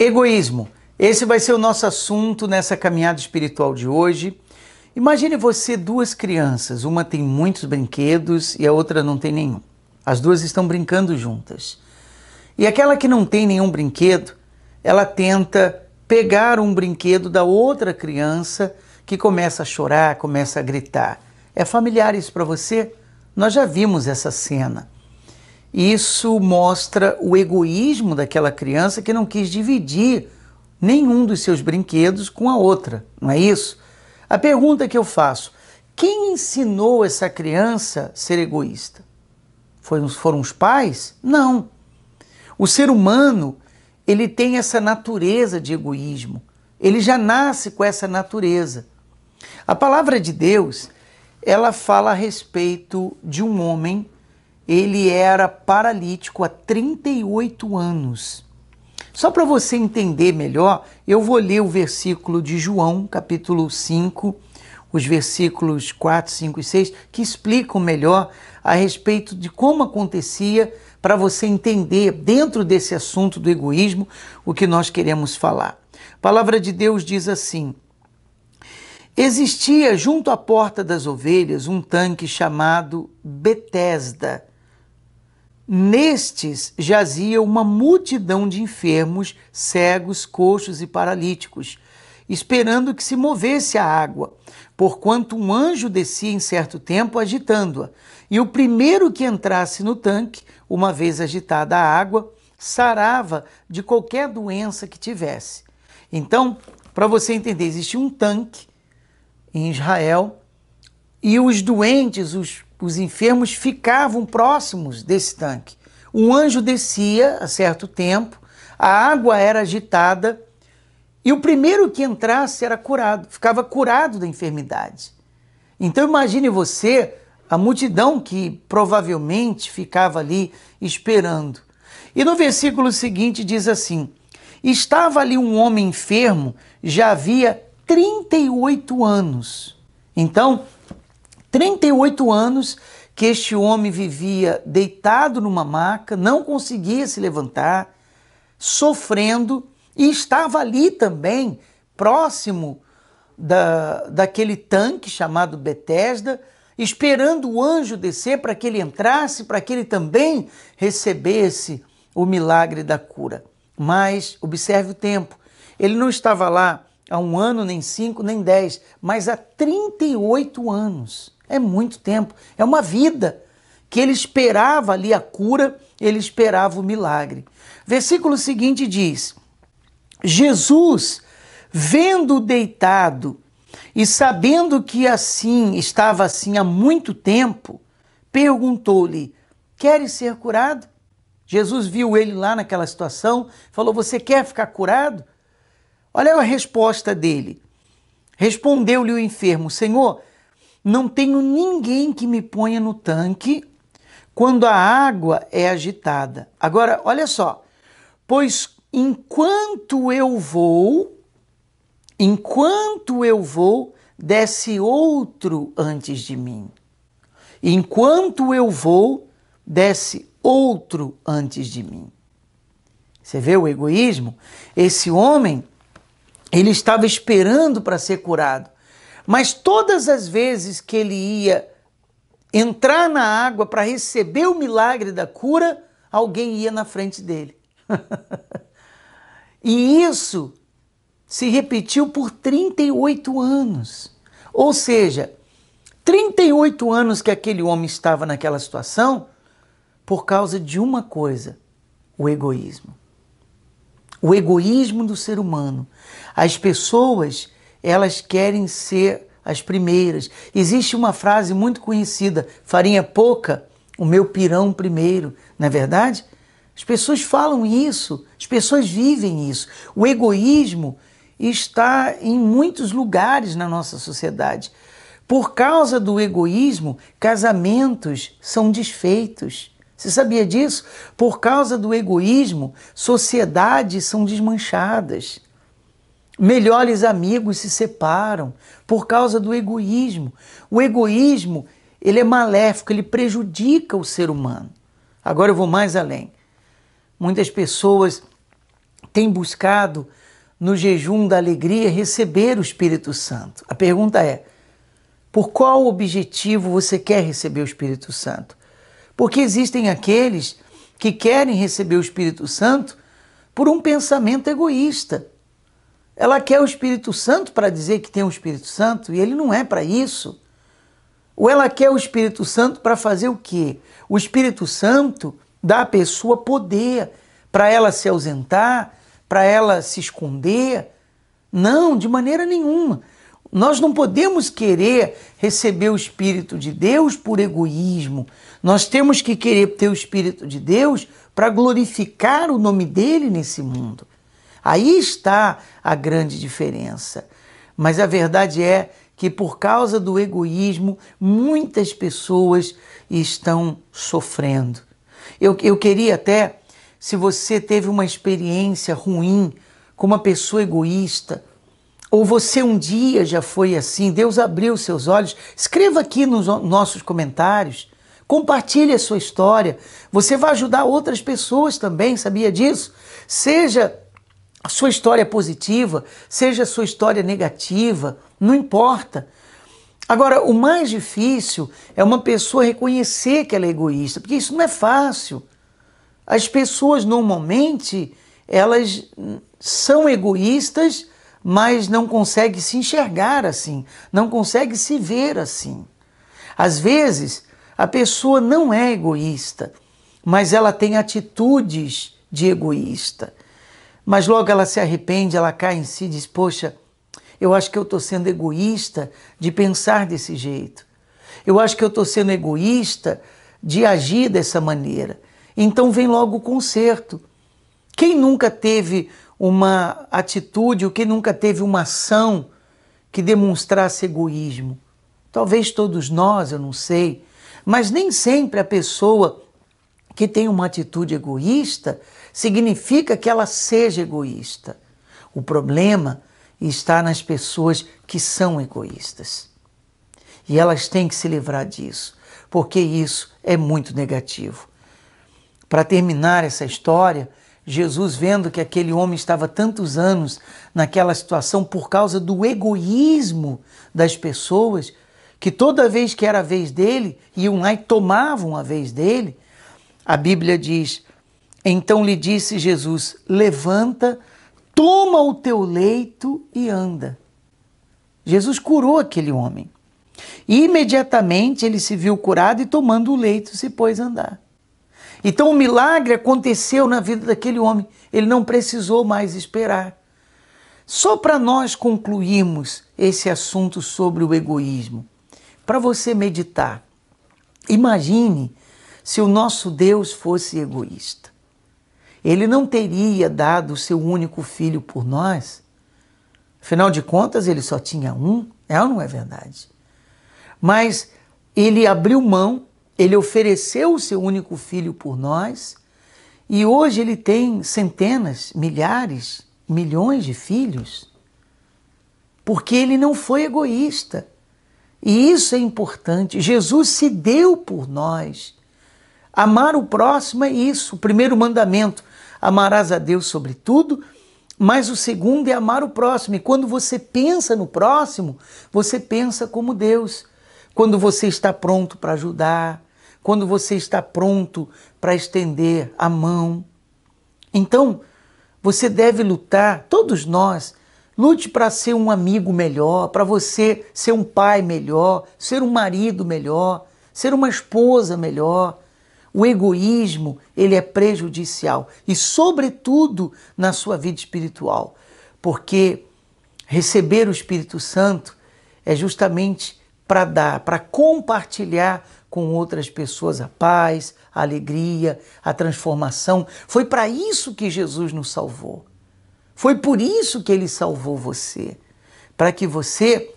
Egoísmo. Esse vai ser o nosso assunto nessa caminhada espiritual de hoje. Imagine você duas crianças, uma tem muitos brinquedos e a outra não tem nenhum. As duas estão brincando juntas. E aquela que não tem nenhum brinquedo, ela tenta pegar um brinquedo da outra criança que começa a chorar, começa a gritar. É familiar isso para você? Nós já vimos essa cena. Isso mostra o egoísmo daquela criança que não quis dividir nenhum dos seus brinquedos com a outra, não é isso? A pergunta que eu faço: quem ensinou essa criança a ser egoísta? Foram, os pais? Não. O ser humano, ele tem essa natureza de egoísmo. Ele já nasce com essa natureza. A palavra de Deus, ela fala a respeito de um homem ele era paralítico há 38 anos. Só para você entender melhor, eu vou ler o versículo de João, capítulo 5, os versículos 4, 5 e 6, que explicam melhor a respeito de como acontecia, para você entender, dentro desse assunto do egoísmo, o que nós queremos falar. A palavra de Deus diz assim: Existia junto à porta das ovelhas um tanque chamado Betesda Nestes jazia uma multidão de enfermos, cegos, coxos e paralíticos, esperando que se movesse a água, porquanto um anjo descia em certo tempo agitando-a, e o primeiro que entrasse no tanque, uma vez agitada a água, sarava de qualquer doença que tivesse. Então, para você entender, existia um tanque em Israel e os doentes, os os enfermos ficavam próximos desse tanque. Um anjo descia a certo tempo, a água era agitada e o primeiro que entrasse era curado, ficava curado da enfermidade. Então imagine você a multidão que provavelmente ficava ali esperando. E no versículo seguinte diz assim: Estava ali um homem enfermo, já havia 38 anos. Então, 38 anos que este homem vivia deitado numa maca, não conseguia se levantar, sofrendo e estava ali também, próximo da, daquele tanque chamado Betesda, esperando o anjo descer para que ele entrasse, para que ele também recebesse o milagre da cura. Mas observe o tempo. Ele não estava lá há um ano, nem cinco, nem dez, mas há 38 anos. É muito tempo, é uma vida que ele esperava ali a cura, ele esperava o milagre. Versículo seguinte diz: Jesus, vendo deitado e sabendo que assim estava assim há muito tempo, perguntou-lhe: Queres ser curado? Jesus viu ele lá naquela situação, falou: Você quer ficar curado? Olha a resposta dele. Respondeu-lhe o enfermo: Senhor, não tenho ninguém que me ponha no tanque quando a água é agitada. Agora, olha só. Pois enquanto eu vou, enquanto eu vou, desce outro antes de mim. Enquanto eu vou, desce outro antes de mim. Você vê o egoísmo? Esse homem, ele estava esperando para ser curado. Mas todas as vezes que ele ia entrar na água para receber o milagre da cura, alguém ia na frente dele. e isso se repetiu por 38 anos. Ou seja, 38 anos que aquele homem estava naquela situação por causa de uma coisa: o egoísmo. O egoísmo do ser humano. As pessoas elas querem ser as primeiras. Existe uma frase muito conhecida: farinha pouca, o meu pirão primeiro. Não é verdade? As pessoas falam isso, as pessoas vivem isso. O egoísmo está em muitos lugares na nossa sociedade. Por causa do egoísmo, casamentos são desfeitos. Você sabia disso? Por causa do egoísmo, sociedades são desmanchadas. Melhores amigos se separam por causa do egoísmo. O egoísmo, ele é maléfico, ele prejudica o ser humano. Agora eu vou mais além. Muitas pessoas têm buscado no jejum da alegria receber o Espírito Santo. A pergunta é: por qual objetivo você quer receber o Espírito Santo? Porque existem aqueles que querem receber o Espírito Santo por um pensamento egoísta ela quer o Espírito Santo para dizer que tem um Espírito Santo e ele não é para isso. Ou ela quer o Espírito Santo para fazer o quê? O Espírito Santo dá à pessoa poder para ela se ausentar, para ela se esconder. Não, de maneira nenhuma. Nós não podemos querer receber o Espírito de Deus por egoísmo. Nós temos que querer ter o Espírito de Deus para glorificar o nome dele nesse mundo. Aí está a grande diferença. Mas a verdade é que, por causa do egoísmo, muitas pessoas estão sofrendo. Eu, eu queria até, se você teve uma experiência ruim com uma pessoa egoísta, ou você um dia já foi assim, Deus abriu seus olhos, escreva aqui nos nossos comentários, compartilhe a sua história. Você vai ajudar outras pessoas também, sabia disso? Seja a sua história é positiva, seja a sua história negativa, não importa. Agora, o mais difícil é uma pessoa reconhecer que ela é egoísta, porque isso não é fácil. As pessoas normalmente elas são egoístas, mas não conseguem se enxergar assim, não conseguem se ver assim. Às vezes, a pessoa não é egoísta, mas ela tem atitudes de egoísta. Mas logo ela se arrepende, ela cai em si e diz: Poxa, eu acho que eu estou sendo egoísta de pensar desse jeito. Eu acho que eu estou sendo egoísta de agir dessa maneira. Então vem logo o conserto. Quem nunca teve uma atitude, ou quem nunca teve uma ação que demonstrasse egoísmo? Talvez todos nós, eu não sei. Mas nem sempre a pessoa que tem uma atitude egoísta, significa que ela seja egoísta. O problema está nas pessoas que são egoístas. E elas têm que se livrar disso, porque isso é muito negativo. Para terminar essa história, Jesus, vendo que aquele homem estava tantos anos naquela situação por causa do egoísmo das pessoas, que toda vez que era a vez dele, iam lá e tomavam a vez dele, a Bíblia diz então lhe disse Jesus: Levanta, toma o teu leito e anda. Jesus curou aquele homem. E imediatamente ele se viu curado e, tomando o leito, se pôs a andar. Então o milagre aconteceu na vida daquele homem. Ele não precisou mais esperar. Só para nós concluirmos esse assunto sobre o egoísmo, para você meditar, imagine se o nosso Deus fosse egoísta ele não teria dado o seu único filho por nós. Afinal de contas, ele só tinha um, é ou não é verdade? Mas ele abriu mão, ele ofereceu o seu único filho por nós, e hoje ele tem centenas, milhares, milhões de filhos, porque ele não foi egoísta. E isso é importante. Jesus se deu por nós. Amar o próximo é isso, o primeiro mandamento amarás a Deus sobre tudo, mas o segundo é amar o próximo. E quando você pensa no próximo, você pensa como Deus. Quando você está pronto para ajudar, quando você está pronto para estender a mão. Então, você deve lutar, todos nós, lute para ser um amigo melhor, para você ser um pai melhor, ser um marido melhor, ser uma esposa melhor, o egoísmo, ele é prejudicial e sobretudo na sua vida espiritual, porque receber o Espírito Santo é justamente para dar, para compartilhar com outras pessoas a paz, a alegria, a transformação. Foi para isso que Jesus nos salvou. Foi por isso que ele salvou você, para que você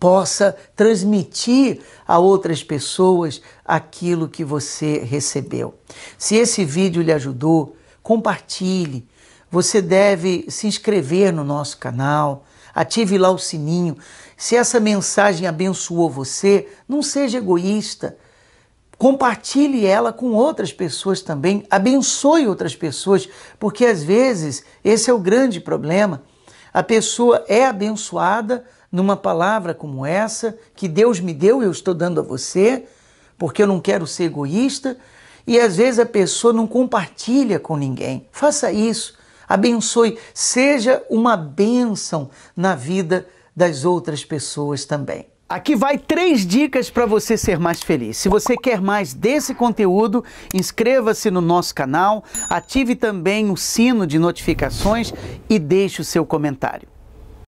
possa transmitir a outras pessoas aquilo que você recebeu. Se esse vídeo lhe ajudou, compartilhe. Você deve se inscrever no nosso canal, ative lá o sininho. Se essa mensagem abençoou você, não seja egoísta. Compartilhe ela com outras pessoas também, abençoe outras pessoas, porque às vezes esse é o grande problema. A pessoa é abençoada, numa palavra como essa, que Deus me deu e eu estou dando a você, porque eu não quero ser egoísta, e às vezes a pessoa não compartilha com ninguém. Faça isso, abençoe, seja uma bênção na vida das outras pessoas também. Aqui vai três dicas para você ser mais feliz. Se você quer mais desse conteúdo, inscreva-se no nosso canal, ative também o sino de notificações e deixe o seu comentário.